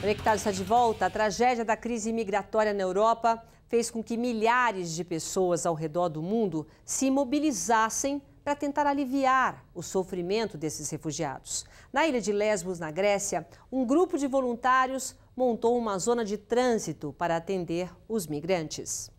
Conectado está de volta. A tragédia da crise migratória na Europa fez com que milhares de pessoas ao redor do mundo se mobilizassem para tentar aliviar o sofrimento desses refugiados. Na ilha de Lesbos, na Grécia, um grupo de voluntários montou uma zona de trânsito para atender os migrantes.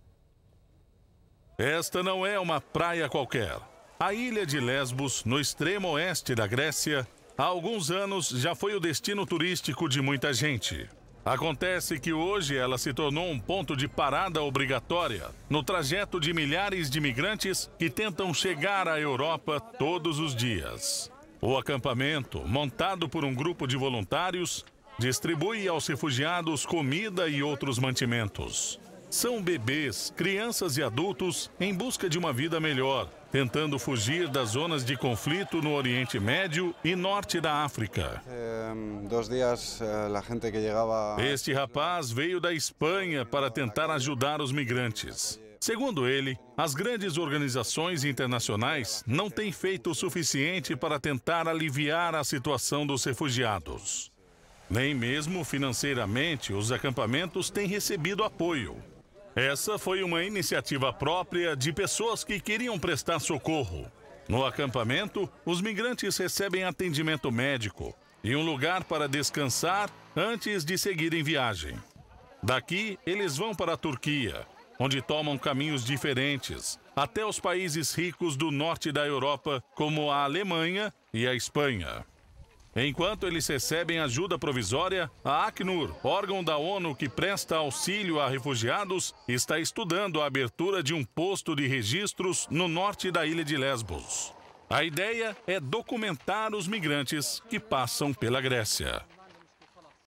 Esta não é uma praia qualquer. A ilha de Lesbos, no extremo oeste da Grécia, há alguns anos já foi o destino turístico de muita gente. Acontece que hoje ela se tornou um ponto de parada obrigatória no trajeto de milhares de imigrantes que tentam chegar à Europa todos os dias. O acampamento, montado por um grupo de voluntários, distribui aos refugiados comida e outros mantimentos. São bebês, crianças e adultos em busca de uma vida melhor, tentando fugir das zonas de conflito no Oriente Médio e norte da África. Eh, este rapaz veio da Espanha para tentar ajudar os migrantes. Segundo ele, as grandes organizações internacionais não têm feito o suficiente para tentar aliviar a situação dos refugiados. Nem mesmo financeiramente, os acampamentos têm recebido apoio. Essa foi uma iniciativa própria de pessoas que queriam prestar socorro. No acampamento, os migrantes recebem atendimento médico e um lugar para descansar antes de seguirem viagem. Daqui, eles vão para a Turquia, onde tomam caminhos diferentes, até os países ricos do norte da Europa, como a Alemanha e a Espanha. Enquanto eles recebem ajuda provisória, a Acnur, órgão da ONU que presta auxílio a refugiados, está estudando a abertura de um posto de registros no norte da ilha de Lesbos. A ideia é documentar os migrantes que passam pela Grécia.